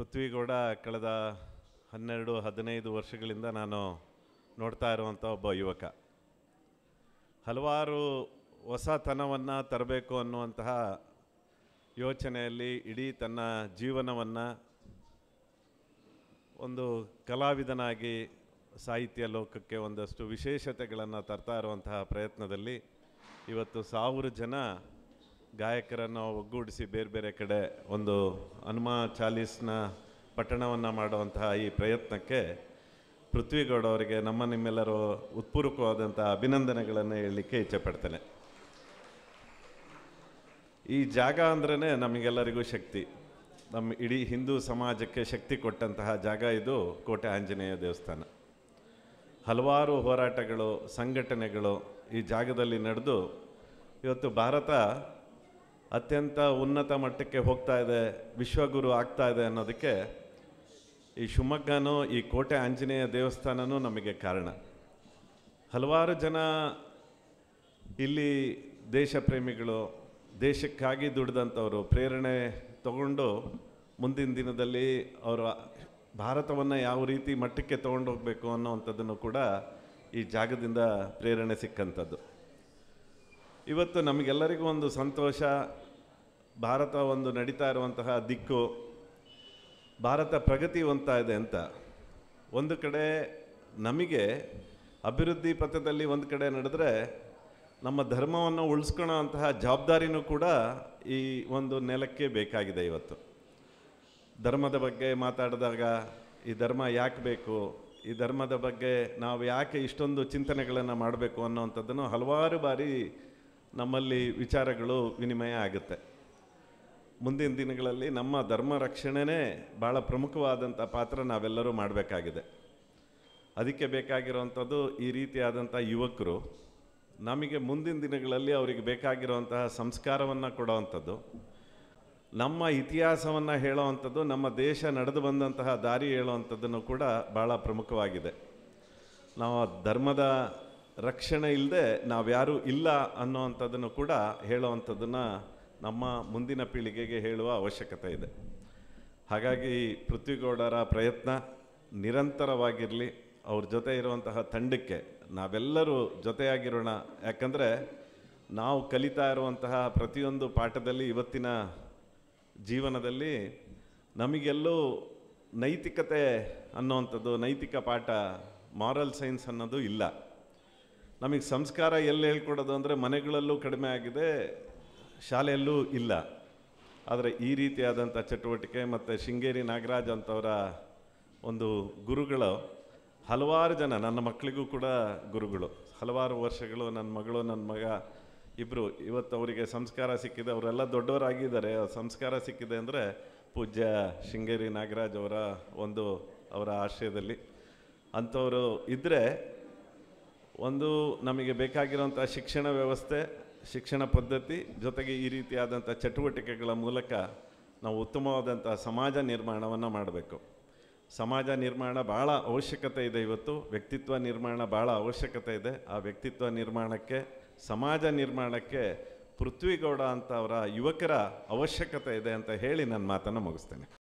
ಪೃಥ್ವಿಗೌಡ ಕಳೆದ ಹನ್ನೆರಡು ಹದಿನೈದು ವರ್ಷಗಳಿಂದ ನಾನು ನೋಡ್ತಾ ಇರುವಂಥ ಒಬ್ಬ ಯುವಕ ಹಲವಾರು ಹೊಸತನವನ್ನು ತರಬೇಕು ಅನ್ನುವಂತಹ ಯೋಚನೆಯಲ್ಲಿ ಇಡೀ ತನ್ನ ಜೀವನವನ್ನು ಒಂದು ಕಲಾವಿದನಾಗಿ ಸಾಹಿತ್ಯ ಲೋಕಕ್ಕೆ ಒಂದಷ್ಟು ವಿಶೇಷತೆಗಳನ್ನು ತರ್ತಾ ಇರುವಂತಹ ಪ್ರಯತ್ನದಲ್ಲಿ ಇವತ್ತು ಸಾವಿರ ಜನ ಗಾಯಕರನ್ನು ಒಗ್ಗೂಡಿಸಿ ಬೇರೆ ಬೇರೆ ಕಡೆ ಒಂದು ಹನುಮ ಚಾಲೀಸ್ನ ಪಠಣವನ್ನು ಮಾಡುವಂತಹ ಈ ಪ್ರಯತ್ನಕ್ಕೆ ಪೃಥ್ವಿಗೌಡ ಅವರಿಗೆ ನಮ್ಮ ನಿಮ್ಮೆಲ್ಲರೂ ಉತ್ಪೂರ್ವಕವಾದಂಥ ಅಭಿನಂದನೆಗಳನ್ನು ಹೇಳಲಿಕ್ಕೆ ಇಚ್ಛೆಪಡ್ತೇನೆ ಈ ಜಾಗ ಅಂದ್ರೇ ನಮಗೆಲ್ಲರಿಗೂ ಶಕ್ತಿ ನಮ್ಮ ಇಡೀ ಹಿಂದೂ ಸಮಾಜಕ್ಕೆ ಶಕ್ತಿ ಕೊಟ್ಟಂತಹ ಜಾಗ ಇದು ಕೋಟೆ ಆಂಜನೇಯ ದೇವಸ್ಥಾನ ಹಲವಾರು ಹೋರಾಟಗಳು ಸಂಘಟನೆಗಳು ಈ ಜಾಗದಲ್ಲಿ ನಡೆದು ಇವತ್ತು ಭಾರತ ಅತ್ಯಂತ ಉನ್ನತ ಮಟ್ಟಕ್ಕೆ ಹೋಗ್ತಾ ಇದೆ ವಿಶ್ವಗುರು ಆಗ್ತಾ ಇದೆ ಅನ್ನೋದಕ್ಕೆ ಈ ಶಿವಮೊಗ್ಗನೂ ಈ ಕೋಟೆ ಆಂಜನೇಯ ದೇವಸ್ಥಾನನೂ ನಮಗೆ ಕಾರಣ ಹಲವಾರು ಜನ ಇಲ್ಲಿ ದೇಶ ಪ್ರೇಮಿಗಳು ದೇಶಕ್ಕಾಗಿ ದುಡಿದಂಥವರು ಪ್ರೇರಣೆ ತಗೊಂಡು ಮುಂದಿನ ದಿನದಲ್ಲಿ ಅವರು ಭಾರತವನ್ನು ಯಾವ ರೀತಿ ಮಟ್ಟಕ್ಕೆ ತೊಗೊಂಡು ಹೋಗಬೇಕು ಅನ್ನೋವಂಥದ್ದನ್ನು ಕೂಡ ಈ ಜಾಗದಿಂದ ಪ್ರೇರಣೆ ಸಿಕ್ಕಂಥದ್ದು ಇವತ್ತು ನಮಗೆಲ್ಲರಿಗೂ ಒಂದು ಸಂತೋಷ ಭಾರತ ಒಂದು ನಡೀತಾ ಇರುವಂತಹ ದಿಕ್ಕು ಭಾರತ ಪ್ರಗತಿ ಹೊಂದ್ತಾ ಇದೆ ಅಂತ ಒಂದು ಕಡೆ ನಮಗೆ ಅಭಿವೃದ್ಧಿ ಪಥದಲ್ಲಿ ಒಂದು ಕಡೆ ನಡೆದರೆ ನಮ್ಮ ಧರ್ಮವನ್ನು ಉಳಿಸ್ಕೊಳ್ಳೋ ಅಂತಹ ಜವಾಬ್ದಾರಿನೂ ಕೂಡ ಈ ಒಂದು ನೆಲಕ್ಕೆ ಬೇಕಾಗಿದೆ ಇವತ್ತು ಧರ್ಮದ ಬಗ್ಗೆ ಮಾತಾಡಿದಾಗ ಈ ಧರ್ಮ ಯಾಕೆ ಬೇಕು ಈ ಧರ್ಮದ ಬಗ್ಗೆ ನಾವು ಯಾಕೆ ಇಷ್ಟೊಂದು ಚಿಂತನೆಗಳನ್ನು ಮಾಡಬೇಕು ಅನ್ನೋವಂಥದ್ದನ್ನು ಹಲವಾರು ಬಾರಿ ನಮ್ಮಲ್ಲಿ ವಿಚಾರಗಳು ವಿನಿಮಯ ಆಗುತ್ತೆ ಮುಂದಿನ ದಿನಗಳಲ್ಲಿ ನಮ್ಮ ಧರ್ಮ ರಕ್ಷಣೆನೇ ಭಾಳ ಪ್ರಮುಖವಾದಂಥ ಪಾತ್ರ ನಾವೆಲ್ಲರೂ ಮಾಡಬೇಕಾಗಿದೆ ಅದಕ್ಕೆ ಬೇಕಾಗಿರುವಂಥದ್ದು ಈ ರೀತಿಯಾದಂಥ ಯುವಕರು ನಮಗೆ ಮುಂದಿನ ದಿನಗಳಲ್ಲಿ ಅವರಿಗೆ ಬೇಕಾಗಿರುವಂತಹ ಸಂಸ್ಕಾರವನ್ನು ಕೊಡೋವಂಥದ್ದು ನಮ್ಮ ಇತಿಹಾಸವನ್ನು ಹೇಳೋವಂಥದ್ದು ನಮ್ಮ ದೇಶ ನಡೆದು ಬಂದಂತಹ ದಾರಿ ಹೇಳುವಂಥದ್ದನ್ನು ಕೂಡ ಭಾಳ ಪ್ರಮುಖವಾಗಿದೆ ನಾವು ಧರ್ಮದ ರಕ್ಷಣೆ ಇಲ್ಲದೆ ನಾವ್ಯಾರೂ ಇಲ್ಲ ಅನ್ನೋವಂಥದ್ದನ್ನು ಕೂಡ ಹೇಳೋವಂಥದ್ದನ್ನು ನಮ್ಮ ಮುಂದಿನ ಪೀಳಿಗೆಗೆ ಹೇಳುವ ಅವಶ್ಯಕತೆ ಇದೆ ಹಾಗಾಗಿ ಪೃಥ್ವಿಗೌಡರ ಪ್ರಯತ್ನ ನಿರಂತರವಾಗಿರಲಿ ಅವ್ರ ಜೊತೆ ಇರುವಂತಹ ತಂಡಕ್ಕೆ ನಾವೆಲ್ಲರೂ ಜೊತೆಯಾಗಿರೋಣ ಯಾಕಂದರೆ ನಾವು ಕಲಿತಾ ಇರುವಂತಹ ಪ್ರತಿಯೊಂದು ಪಾಠದಲ್ಲಿ ಇವತ್ತಿನ ಜೀವನದಲ್ಲಿ ನಮಗೆಲ್ಲೂ ನೈತಿಕತೆ ಅನ್ನೋವಂಥದ್ದು ನೈತಿಕ ಪಾಠ ಮಾರಲ್ ಸೈನ್ಸ್ ಅನ್ನೋದು ಇಲ್ಲ ನಮಗೆ ಸಂಸ್ಕಾರ ಎಲ್ಲಿ ಹೇಳ್ಕೊಡೋದು ಅಂದರೆ ಮನೆಗಳಲ್ಲೂ ಕಡಿಮೆ ಆಗಿದೆ ಶಾಲೆಯಲ್ಲೂ ಇಲ್ಲ ಆದರೆ ಈ ರೀತಿಯಾದಂಥ ಚಟುವಟಿಕೆ ಮತ್ತು ಶೃಂಗೇರಿ ನಾಗರಾಜ್ ಅಂತವರ ಒಂದು ಗುರುಗಳು ಹಲವಾರು ಜನ ನನ್ನ ಮಕ್ಕಳಿಗೂ ಕೂಡ ಗುರುಗಳು ಹಲವಾರು ವರ್ಷಗಳು ನನ್ನ ಮಗಳು ನನ್ನ ಮಗ ಇಬ್ಬರು ಇವತ್ತು ಅವರಿಗೆ ಸಂಸ್ಕಾರ ಸಿಕ್ಕಿದೆ ಅವರೆಲ್ಲ ದೊಡ್ಡವರಾಗಿದ್ದಾರೆ ಸಂಸ್ಕಾರ ಸಿಕ್ಕಿದೆ ಅಂದರೆ ಪೂಜ್ಯ ಶೃಂಗೇರಿ ನಾಗರಾಜ್ ಅವರ ಒಂದು ಅವರ ಆಶ್ರಯದಲ್ಲಿ ಅಂಥವರು ಇದ್ದರೆ ಒಂದು ನಮಗೆ ಬೇಕಾಗಿರುವಂಥ ಶಿಕ್ಷಣ ವ್ಯವಸ್ಥೆ ಶಿಕ್ಷಣ ಪದ್ಧತಿ ಜೊತೆಗೆ ಈ ರೀತಿಯಾದಂಥ ಚಟುವಟಿಕೆಗಳ ಮೂಲಕ ನಾವು ಉತ್ತಮವಾದಂಥ ಸಮಾಜ ನಿರ್ಮಾಣವನ್ನು ಮಾಡಬೇಕು ಸಮಾಜ ನಿರ್ಮಾಣ ಭಾಳ ಅವಶ್ಯಕತೆ ಇದೆ ಇವತ್ತು ವ್ಯಕ್ತಿತ್ವ ನಿರ್ಮಾಣ ಭಾಳ ಅವಶ್ಯಕತೆ ಇದೆ ಆ ವ್ಯಕ್ತಿತ್ವ ನಿರ್ಮಾಣಕ್ಕೆ ಸಮಾಜ ನಿರ್ಮಾಣಕ್ಕೆ ಪೃಥ್ವಿಗೌಡ ಅಂತವರ ಯುವಕರ ಅವಶ್ಯಕತೆ ಇದೆ ಅಂತ ಹೇಳಿ ನನ್ನ ಮಾತನ್ನು ಮುಗಿಸ್ತೇನೆ